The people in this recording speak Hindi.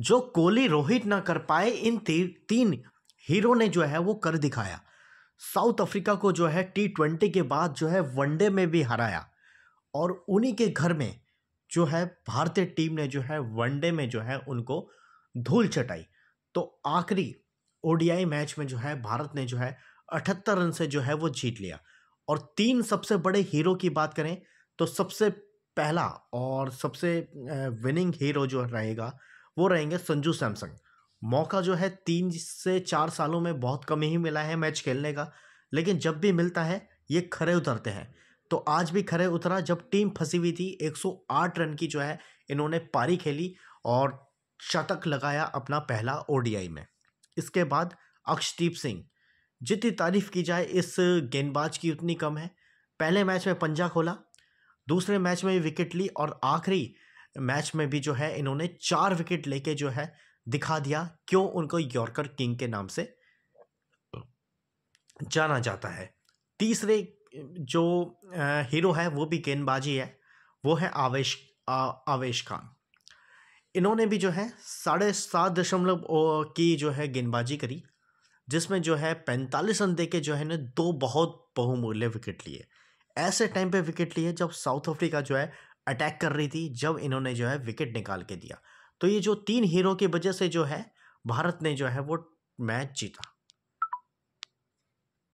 जो कोहली रोहित ना कर पाए इन ती, तीन हीरो ने जो है वो कर दिखाया साउथ अफ्रीका को जो है टी ट्वेंटी के बाद जो है वनडे में भी हराया और उन्हीं के घर में जो है भारतीय टीम ने जो है वनडे में जो है उनको धूल चटाई तो आखिरी ओडीआई मैच में जो है भारत ने जो है अठहत्तर रन से जो है वो जीत लिया और तीन सबसे बड़े हीरो की बात करें तो सबसे पहला और सबसे विनिंग हीरो जो रहेगा वो रहेंगे संजू सैमसंग मौका जो है तीन से चार सालों में बहुत कम ही मिला है मैच खेलने का लेकिन जब भी मिलता है ये खरे उतरते हैं तो आज भी खरे उतरा जब टीम फंसी हुई थी 108 रन की जो है इन्होंने पारी खेली और शतक लगाया अपना पहला ओडीआई में इसके बाद अक्षदीप सिंह जितनी तारीफ की जाए इस गेंदबाज की उतनी कम है पहले मैच में पंजा खोला दूसरे मैच में विकेट ली और आखिरी मैच में भी जो है इन्होंने चार विकेट लेके जो है दिखा दिया क्यों उनको यॉर्कर किंग के नाम से जाना जाता है तीसरे जो हीरो है वो भी गेंदबाजी है वो है आवेश आ, आवेश खान इन्होंने भी जो है साढ़े सात दशमलव की जो है गेंदबाजी करी जिसमें जो है पैंतालीस रन दे के जो है ने दो बहुत बहुमूल्य विकेट लिए ऐसे टाइम पे विकेट लिए जब साउथ अफ्रीका जो है अटैक कर रही थी जब इन्होंने जो है विकेट निकाल के दिया तो ये जो तीन हीरो की वजह से जो है भारत ने जो है वो मैच जीता